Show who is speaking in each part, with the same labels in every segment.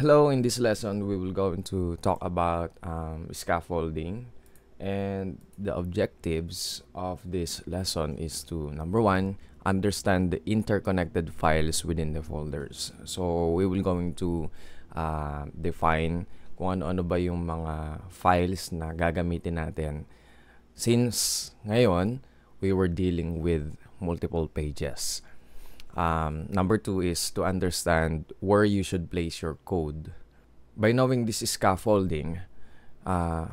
Speaker 1: Hello, in this lesson we will going to talk about um, scaffolding and the objectives of this lesson is to number one understand the interconnected files within the folders. So we will going to uh, define kung ano-ano ba yung mga files na gagamitin natin. Since ngayon, we were dealing with multiple pages. Um, number two is to understand where you should place your code. By knowing this scaffolding, uh,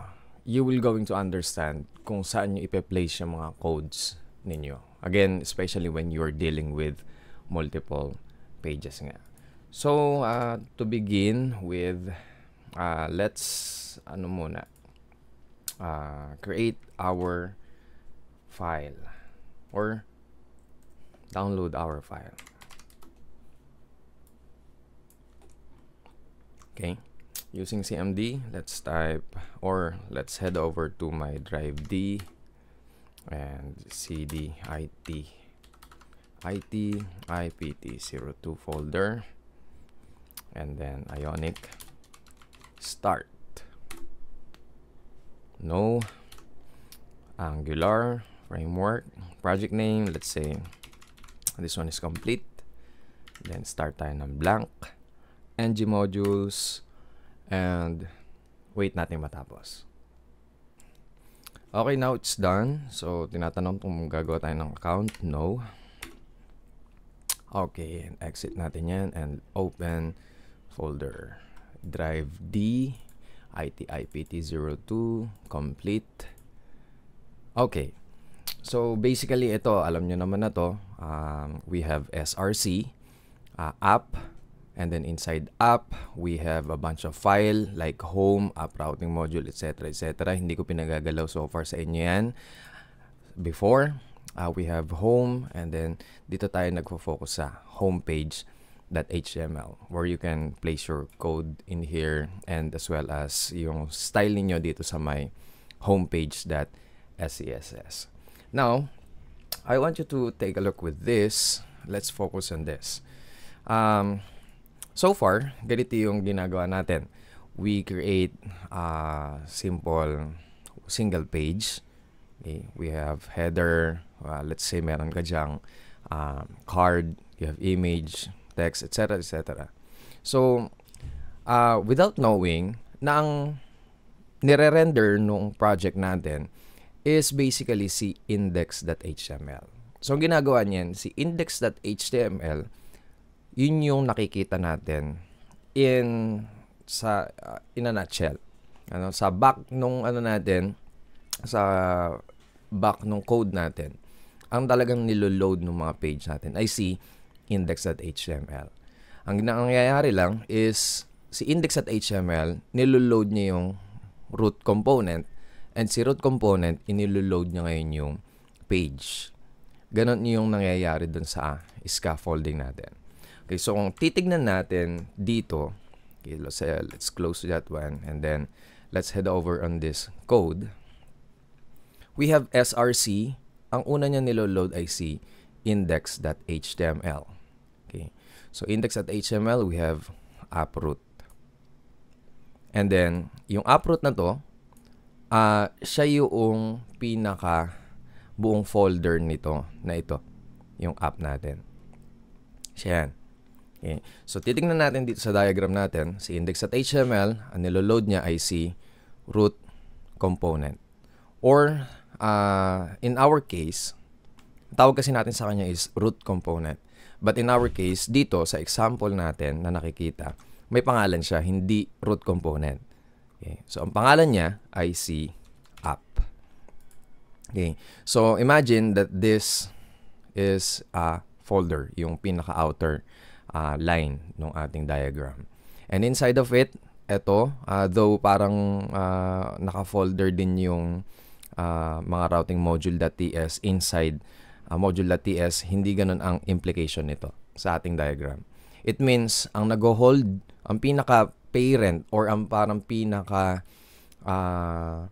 Speaker 1: you will going to understand kung saan yung ipe-place yung mga codes ninyo. Again, especially when you're dealing with multiple pages nga. So, uh, to begin with, uh, let's, ano muna, uh, create our file or download our file okay using cmd let's type or let's head over to my drive d and cd it it ipt02 folder and then ionic start no angular framework project name let's say This one is complete. Then start tayo ng blank. ng modules. And wait natin matapos. Okay, now it's done. So, tinatanong kung gagawa tayo ng account. No. Okay, and exit natin yan. And open folder. Drive D. ITIPT02. Complete. Okay. So basically ito, alam nyo naman na to. Um, we have SRC, uh, app, and then inside app, we have a bunch of file like home, app routing module, etc. etc. Hindi ko pinagagalaw so far sa inyo yan. Before, uh, we have home and then dito tayo nagfo-focus sa homepage.html where you can place your code in here and as well as yung styling niyo dito sa my homepage.css. Now, I want you to take a look with this. Let's focus on this. Um, so far, ganito yung ginagawa natin. We create a simple single page. Okay? We have header. Uh, let's say meron ka dyang um, card. You have image, text, etc. etc. So, uh, without knowing na ang nire-render nung project natin is basically si index.html. So, ang ginagawa niyan, si index.html, yun yung nakikita natin in sa uh, in a nutshell. Ano, sa back nung ano natin, sa back nung code natin, ang talagang nilo-load ng mga page natin ay si index.html. Ang nangyayari lang is si index.html, nilo-load niya yung root component And si root component, iniload niya ngayon yung page. Ganon yung nangyayari dun sa scaffolding natin. Okay, so kung titignan natin dito, okay, let's, uh, let's close that one and then let's head over on this code. We have src. Ang una niya niloload ay si index.html. Okay. So index.html, we have uproot. And then, yung uproot na to, uh, siya yung pinaka buong folder nito na ito, yung app natin. Siya yan. Okay. So, titingnan natin dito sa diagram natin, si index.html, ang niloload niya ay si root component. Or, uh, in our case, tawag kasi natin sa kanya is root component. But in our case, dito sa example natin na nakikita, may pangalan siya, hindi root component. Okay. So, ang pangalan niya ay si App. Okay. So, imagine that this is a folder, yung pinaka-outer uh, line ng ating diagram. And inside of it, ito, uh, ah, though parang uh, naka-folder din yung uh, mga routing module.ts inside uh, module.ts, hindi ganun ang implication nito sa ating diagram. It means, ang nag-hold, ang pinaka parent or ang parang pinaka uh,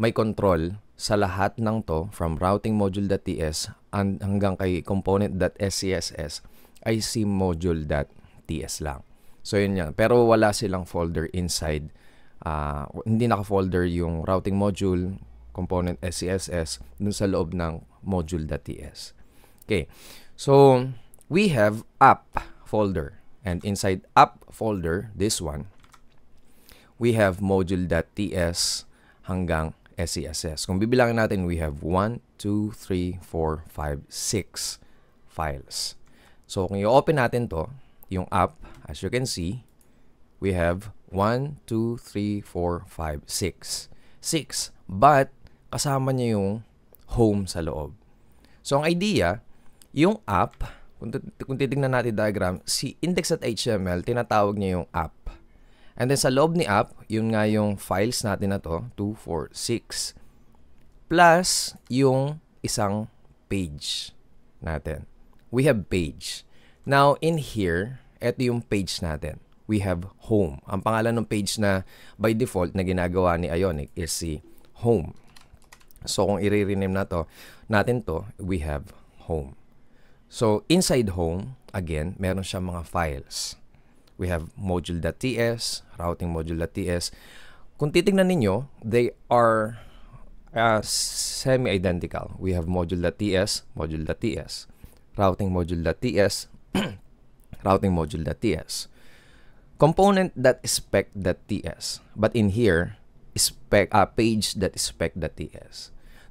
Speaker 1: may control sa lahat ng to from routing module.ts hanggang kay component.scss ay si module.ts lang. So yun yan. Pero wala silang folder inside. Uh, hindi naka-folder yung routing module, component SCSS dun sa loob ng module.ts. Okay. So we have app folder. And inside app folder, this one, we have module.ts hanggang SESS. E kung bibilangin natin, we have 1, 2, 3, 4, 5, 6 files. So, kung i-open natin to, yung app, as you can see, we have 1, 2, 3, 4, 5, 6. 6. But, kasama niya yung home sa loob. So, ang idea, yung app, kung, kung titignan natin diagram, si index.html, tinatawag niya yung app. And then sa loob ni app, yun nga yung files natin na to, 2, 4, 6, plus yung isang page natin. We have page. Now, in here, ito yung page natin. We have home. Ang pangalan ng page na by default na ginagawa ni Ionic is si home. So, kung i-rename na to, natin to, we have home. So, inside home, again, meron siyang mga files. We have module.ts, routing module.ts. Kung titingnan ninyo, they are uh, semi-identical. We have module.ts, module.ts, routing module.ts, routing module.ts, component.spec.ts. But in here, spec uh, page that spec.ts.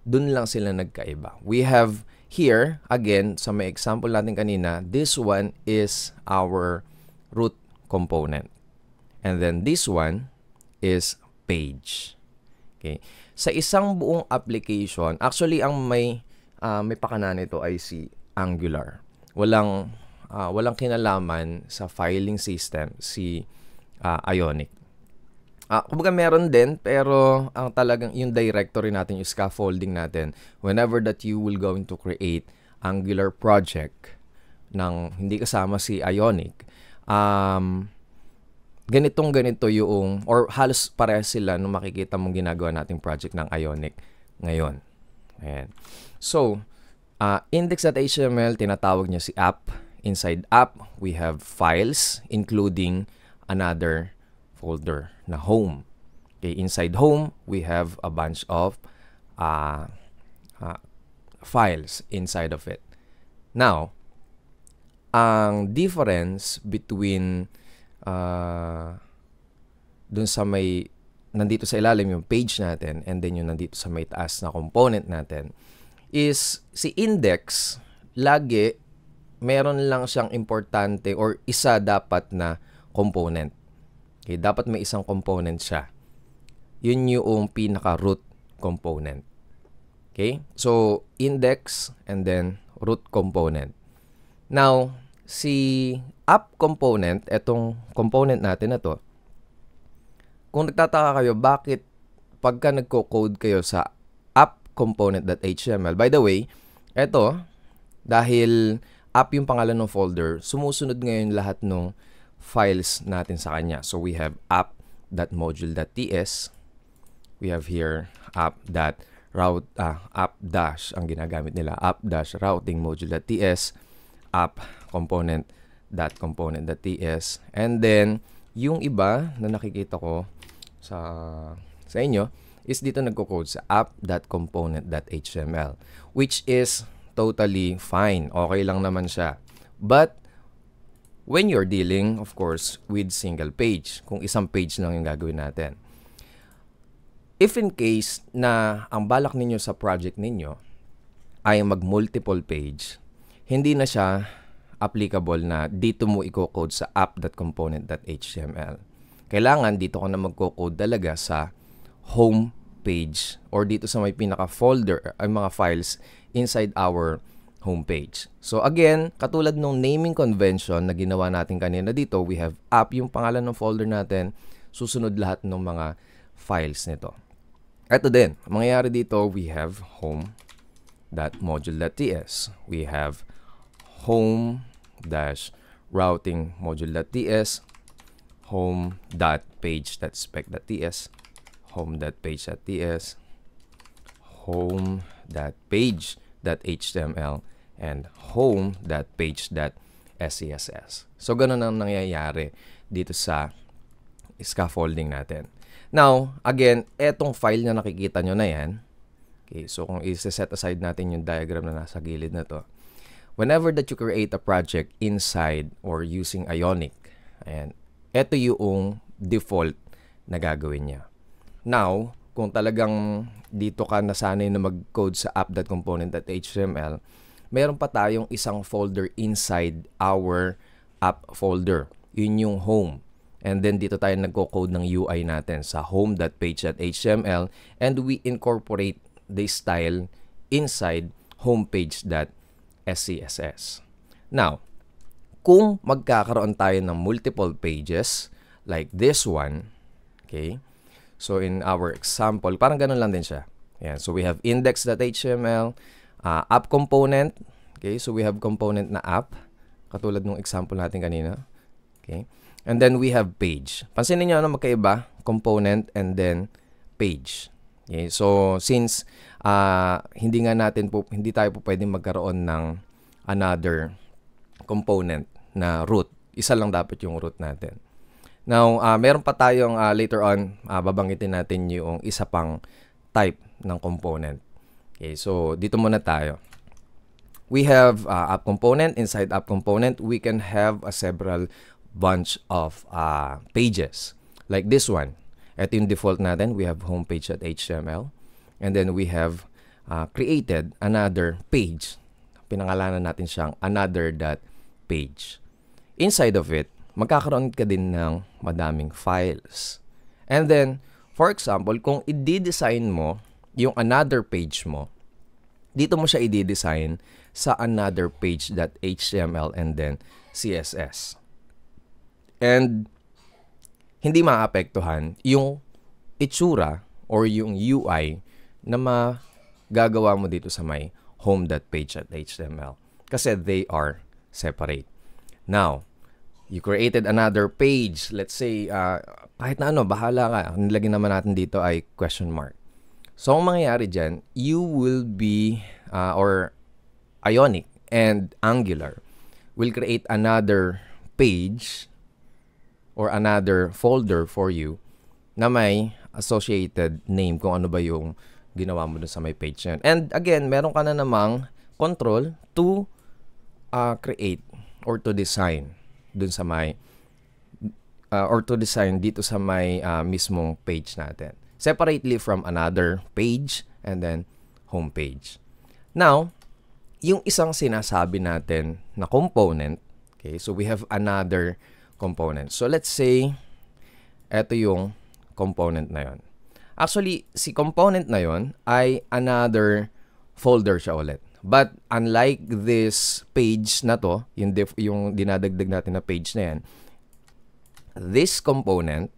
Speaker 1: Doon lang sila nagkaiba. We have here, again, sa may example natin kanina, this one is our root component. And then this one is page. Okay. Sa isang buong application, actually ang may uh, may pakana nito ay si Angular. Walang uh, walang kinalaman sa filing system si uh, Ionic. Ah, kumbaga meron din, pero ang talagang yung directory natin, yung scaffolding natin, whenever that you will going to create Angular project ng hindi kasama si Ionic, um, ganitong ganito yung, or halos parehas sila nung makikita mong ginagawa nating project ng Ionic ngayon. Ayan. So, uh, index.html, tinatawag niya si app. Inside app, we have files, including another folder na home. Okay, inside home, we have a bunch of uh, uh, files inside of it. Now, ang difference between uh, dun sa may nandito sa ilalim yung page natin and then yung nandito sa may taas na component natin is si index lagi meron lang siyang importante or isa dapat na component. Okay, dapat may isang component siya. Yun yung pinaka-root component. Okay? So, index and then root component. Now, si app component, etong component natin na to, kung nagtataka kayo bakit pagka nagko-code kayo sa app component.html, by the way, eto, dahil app yung pangalan ng folder, sumusunod ngayon lahat ng files natin sa kanya. So we have app.module.ts. We have here app.route uh, ah, app dash ang ginagamit nila app dash routing module.ts app component dot component.ts and then yung iba na nakikita ko sa sa inyo is dito nagko-code sa app.component.html which is totally fine. Okay lang naman siya. But when you're dealing, of course, with single page, kung isang page lang yung gagawin natin. If in case na ang balak ninyo sa project ninyo ay mag-multiple page, hindi na siya applicable na dito mo i-code sa app.component.html. Kailangan dito ko na magko-code talaga sa home page or dito sa may pinaka-folder ay mga files inside our homepage. So again, katulad nung naming convention na ginawa natin kanina dito, we have app yung pangalan ng folder natin, susunod lahat ng mga files nito. Ito din, mangyayari dito, we have home.module.ts. We have home-routing-module.ts, home.page.spec.ts, home.page.ts, home.page.html.ts and home.page.sess. E so, ganun ang nangyayari dito sa scaffolding natin. Now, again, etong file na nakikita nyo na yan, okay, so kung i-set aside natin yung diagram na nasa gilid na to, whenever that you create a project inside or using Ionic, ayan, eto yung default na gagawin niya. Now, kung talagang dito ka nasanay na mag-code sa app.component.html, meron pa tayong isang folder inside our app folder. Yun yung home. And then dito tayo nagko-code ng UI natin sa home.page.html and we incorporate the style inside homepage.scss. Now, kung magkakaroon tayo ng multiple pages like this one, okay? So in our example, parang ganun lang din siya. Ayan, so we have index.html, uh, app component. Okay, so we have component na app. Katulad ng example natin kanina. Okay. And then we have page. Pansinin niyo ano magkaiba? Component and then page. Okay, so since uh, hindi nga natin po hindi tayo po pwedeng magkaroon ng another component na root. Isa lang dapat yung root natin. Now, uh, meron pa tayong uh, later on, uh, babanggitin natin yung isa pang type ng component. Okay, so dito muna tayo. We have uh, app component. Inside app component, we can have a several bunch of uh, pages. Like this one. Ito yung default natin. We have homepage.html. And then we have uh, created another page. Pinangalanan natin siyang another.page. Inside of it, magkakaroon ka din ng madaming files. And then, for example, kung i-design mo yung another page mo, dito mo siya i-design sa another page and then CSS. And hindi maapektuhan yung itsura or yung UI na magagawa mo dito sa may home.page.html Kasi they are separate. Now, you created another page. Let's say, uh, kahit na ano, bahala ka. Ang nilagyan naman natin dito ay question mark. So, ang mangyayari dyan, you will be, uh, or Ionic and Angular will create another page or another folder for you na may associated name kung ano ba yung ginawa mo dun sa may page na And again, meron ka na namang control to uh, create or to design dun sa may uh, or to design dito sa may uh, mismong page natin separately from another page and then home page. Now, yung isang sinasabi natin na component, okay, so we have another component. So let's say, ito yung component na yon. Actually, si component na yon ay another folder siya ulit. But unlike this page na to, yung, yung dinadagdag natin na page na yan, this component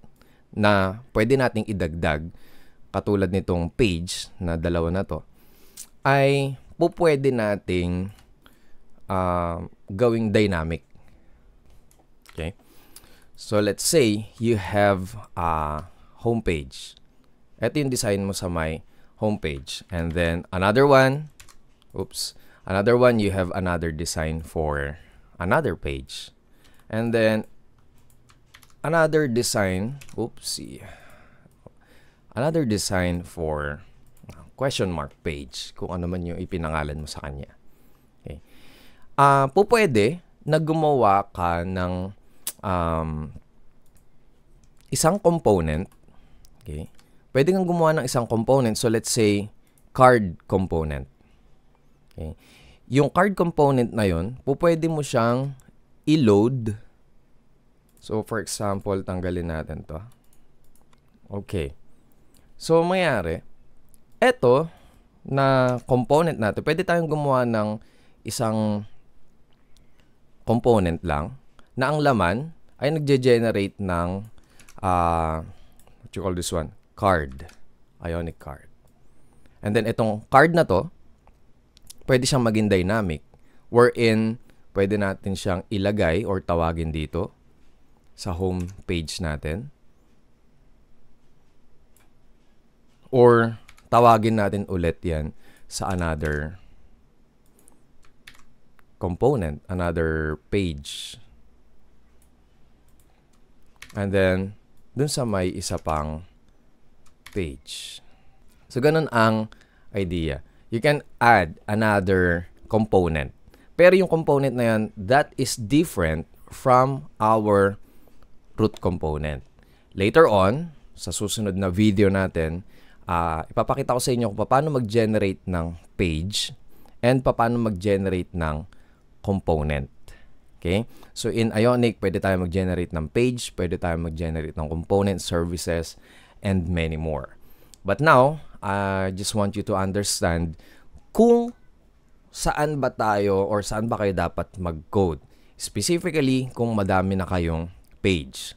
Speaker 1: na pwede nating idagdag katulad nitong page na dalawa na to ay po nating uh, gawing dynamic. Okay? So let's say you have a homepage. Ito yung design mo sa my homepage. And then another one, oops, another one you have another design for another page. And then another design, oopsie, another design for ah, question mark page, kung ano man yung ipinangalan mo sa kanya. Okay. Uh, po pwede na gumawa ka ng um, isang component. Okay. Pwede kang gumawa ng isang component. So, let's say, card component. Okay. Yung card component na yon po mo siyang i-load So, for example, tanggalin natin to. Okay. So, mayari, eto na component natin, pwede tayong gumawa ng isang component lang na ang laman ay nagje-generate ng uh, what you call this one? Card. Ionic card. And then, itong card na to, pwede siyang maging dynamic wherein pwede natin siyang ilagay or tawagin dito sa home page natin. Or tawagin natin ulit yan sa another component, another page. And then, dun sa may isa pang page. So, ganun ang idea. You can add another component. Pero yung component na yan, that is different from our root component. Later on, sa susunod na video natin, uh, ipapakita ko sa inyo kung paano mag-generate ng page and paano mag-generate ng component. Okay? So in Ionic, pwede tayo mag-generate ng page, pwede tayo mag-generate ng component, services, and many more. But now, I just want you to understand kung saan ba tayo or saan ba kayo dapat mag-code. Specifically, kung madami na kayong page.